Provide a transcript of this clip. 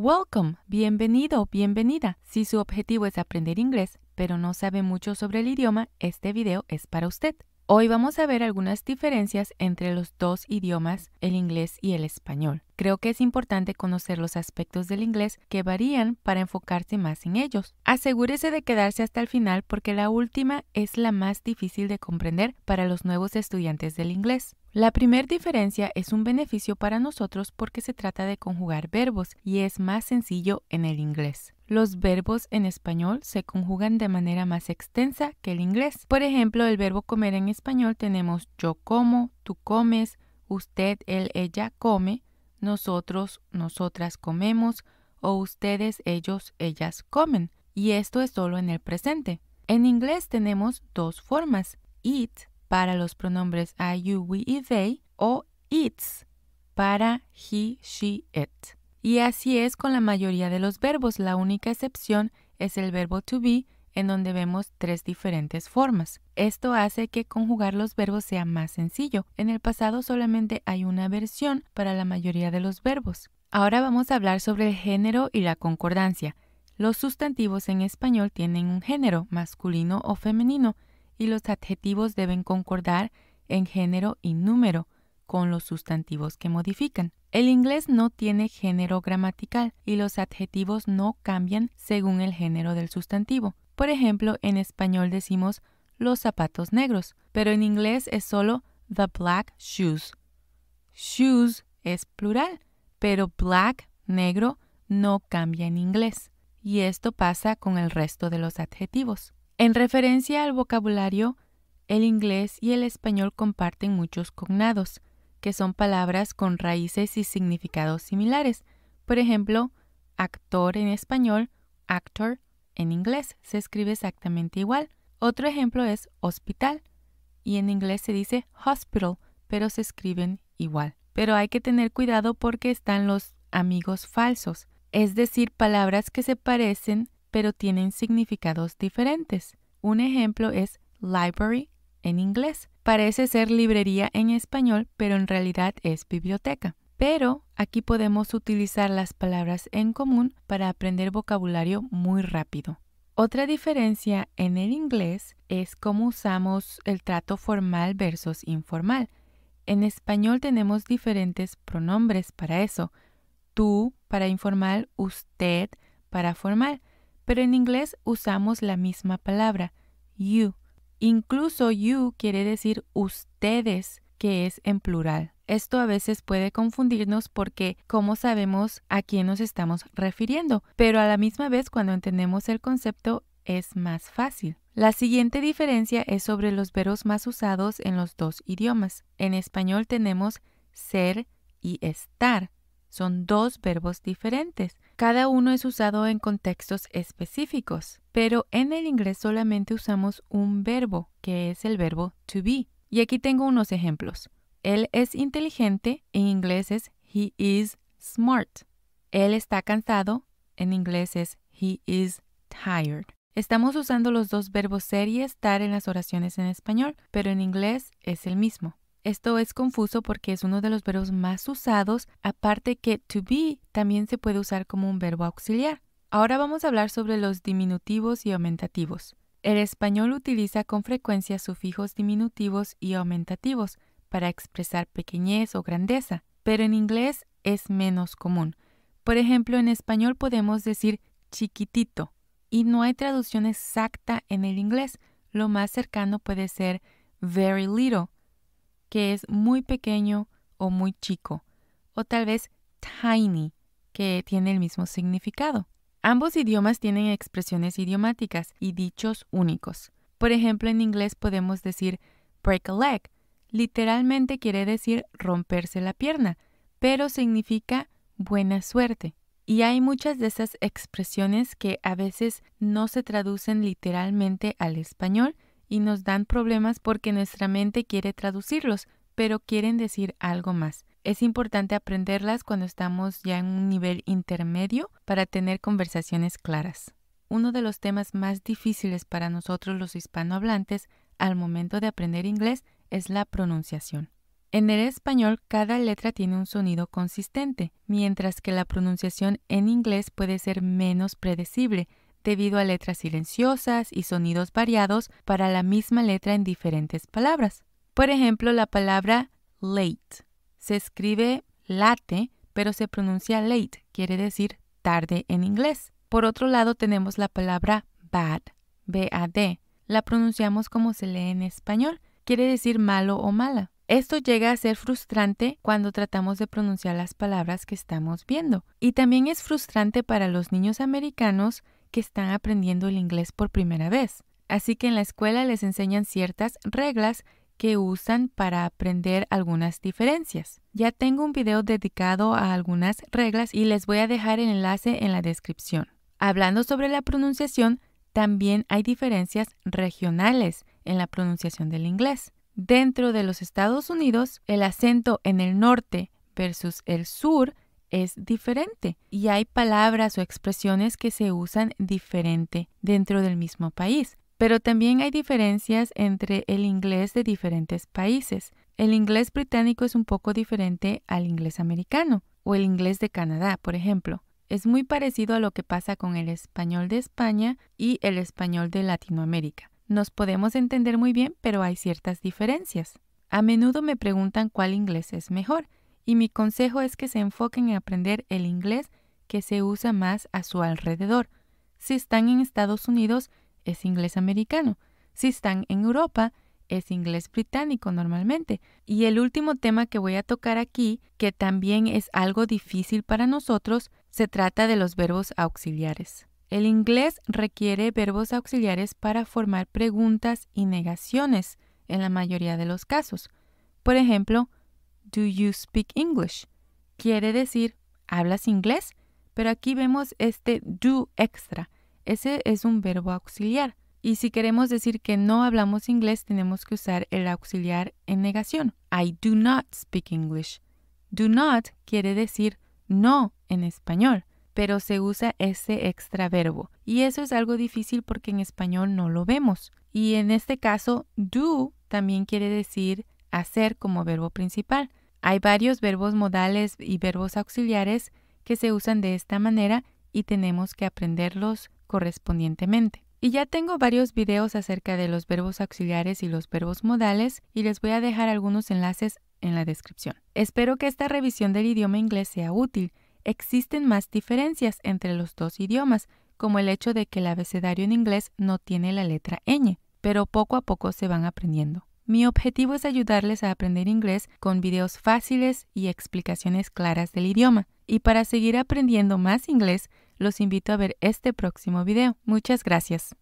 Welcome, bienvenido, bienvenida. Si su objetivo es aprender inglés, pero no sabe mucho sobre el idioma, este video es para usted. Hoy vamos a ver algunas diferencias entre los dos idiomas, el inglés y el español. Creo que es importante conocer los aspectos del inglés que varían para enfocarse más en ellos. Asegúrese de quedarse hasta el final porque la última es la más difícil de comprender para los nuevos estudiantes del inglés. La primera diferencia es un beneficio para nosotros porque se trata de conjugar verbos y es más sencillo en el inglés los verbos en español se conjugan de manera más extensa que el inglés. Por ejemplo, el verbo comer en español tenemos yo como, tú comes, usted, él, ella come, nosotros, nosotras comemos, o ustedes, ellos, ellas comen. Y esto es solo en el presente. En inglés tenemos dos formas, it para los pronombres I, you, we y they, o its para he, she, it. Y así es con la mayoría de los verbos, la única excepción es el verbo to be, en donde vemos tres diferentes formas. Esto hace que conjugar los verbos sea más sencillo. En el pasado solamente hay una versión para la mayoría de los verbos. Ahora vamos a hablar sobre el género y la concordancia. Los sustantivos en español tienen un género, masculino o femenino, y los adjetivos deben concordar en género y número con los sustantivos que modifican. El inglés no tiene género gramatical y los adjetivos no cambian según el género del sustantivo. Por ejemplo, en español decimos los zapatos negros, pero en inglés es solo the black shoes. Shoes es plural, pero black, negro, no cambia en inglés. Y esto pasa con el resto de los adjetivos. En referencia al vocabulario, el inglés y el español comparten muchos cognados que son palabras con raíces y significados similares. Por ejemplo, actor en español, actor en inglés se escribe exactamente igual. Otro ejemplo es hospital y en inglés se dice hospital, pero se escriben igual. Pero hay que tener cuidado porque están los amigos falsos, es decir, palabras que se parecen pero tienen significados diferentes. Un ejemplo es library en inglés. Parece ser librería en español, pero en realidad es biblioteca. Pero aquí podemos utilizar las palabras en común para aprender vocabulario muy rápido. Otra diferencia en el inglés es cómo usamos el trato formal versus informal. En español tenemos diferentes pronombres para eso. Tú para informal, usted para formal, pero en inglés usamos la misma palabra, you. Incluso you quiere decir ustedes, que es en plural. Esto a veces puede confundirnos porque cómo sabemos a quién nos estamos refiriendo, pero a la misma vez cuando entendemos el concepto es más fácil. La siguiente diferencia es sobre los verbos más usados en los dos idiomas. En español tenemos ser y estar. Son dos verbos diferentes. Cada uno es usado en contextos específicos, pero en el inglés solamente usamos un verbo, que es el verbo to be. Y aquí tengo unos ejemplos. Él es inteligente, en inglés es he is smart. Él está cansado, en inglés es he is tired. Estamos usando los dos verbos ser y estar en las oraciones en español, pero en inglés es el mismo. Esto es confuso porque es uno de los verbos más usados, aparte que to be también se puede usar como un verbo auxiliar. Ahora vamos a hablar sobre los diminutivos y aumentativos. El español utiliza con frecuencia sufijos diminutivos y aumentativos para expresar pequeñez o grandeza, pero en inglés es menos común. Por ejemplo, en español podemos decir chiquitito y no hay traducción exacta en el inglés. Lo más cercano puede ser very little que es muy pequeño o muy chico, o tal vez tiny, que tiene el mismo significado. Ambos idiomas tienen expresiones idiomáticas y dichos únicos. Por ejemplo, en inglés podemos decir break a leg. Literalmente quiere decir romperse la pierna, pero significa buena suerte. Y hay muchas de esas expresiones que a veces no se traducen literalmente al español, y nos dan problemas porque nuestra mente quiere traducirlos, pero quieren decir algo más. Es importante aprenderlas cuando estamos ya en un nivel intermedio para tener conversaciones claras. Uno de los temas más difíciles para nosotros los hispanohablantes al momento de aprender inglés es la pronunciación. En el español cada letra tiene un sonido consistente, mientras que la pronunciación en inglés puede ser menos predecible, debido a letras silenciosas y sonidos variados para la misma letra en diferentes palabras. Por ejemplo, la palabra late se escribe late, pero se pronuncia late, quiere decir tarde en inglés. Por otro lado, tenemos la palabra bad, B-A-D. La pronunciamos como se lee en español, quiere decir malo o mala. Esto llega a ser frustrante cuando tratamos de pronunciar las palabras que estamos viendo. Y también es frustrante para los niños americanos que están aprendiendo el inglés por primera vez. Así que en la escuela les enseñan ciertas reglas que usan para aprender algunas diferencias. Ya tengo un video dedicado a algunas reglas y les voy a dejar el enlace en la descripción. Hablando sobre la pronunciación, también hay diferencias regionales en la pronunciación del inglés. Dentro de los Estados Unidos, el acento en el norte versus el sur es diferente y hay palabras o expresiones que se usan diferente dentro del mismo país. Pero también hay diferencias entre el inglés de diferentes países. El inglés británico es un poco diferente al inglés americano o el inglés de Canadá, por ejemplo. Es muy parecido a lo que pasa con el español de España y el español de Latinoamérica. Nos podemos entender muy bien, pero hay ciertas diferencias. A menudo me preguntan cuál inglés es mejor y mi consejo es que se enfoquen en aprender el inglés que se usa más a su alrededor. Si están en Estados Unidos, es inglés americano. Si están en Europa, es inglés británico normalmente. Y el último tema que voy a tocar aquí, que también es algo difícil para nosotros, se trata de los verbos auxiliares. El inglés requiere verbos auxiliares para formar preguntas y negaciones en la mayoría de los casos. Por ejemplo, Do you speak English? Quiere decir, ¿hablas inglés? Pero aquí vemos este do extra. Ese es un verbo auxiliar. Y si queremos decir que no hablamos inglés, tenemos que usar el auxiliar en negación. I do not speak English. Do not quiere decir no en español, pero se usa ese extra verbo. Y eso es algo difícil porque en español no lo vemos. Y en este caso, do también quiere decir hacer como verbo principal. Hay varios verbos modales y verbos auxiliares que se usan de esta manera y tenemos que aprenderlos correspondientemente. Y ya tengo varios videos acerca de los verbos auxiliares y los verbos modales y les voy a dejar algunos enlaces en la descripción. Espero que esta revisión del idioma inglés sea útil. Existen más diferencias entre los dos idiomas, como el hecho de que el abecedario en inglés no tiene la letra ñ, pero poco a poco se van aprendiendo. Mi objetivo es ayudarles a aprender inglés con videos fáciles y explicaciones claras del idioma. Y para seguir aprendiendo más inglés, los invito a ver este próximo video. Muchas gracias.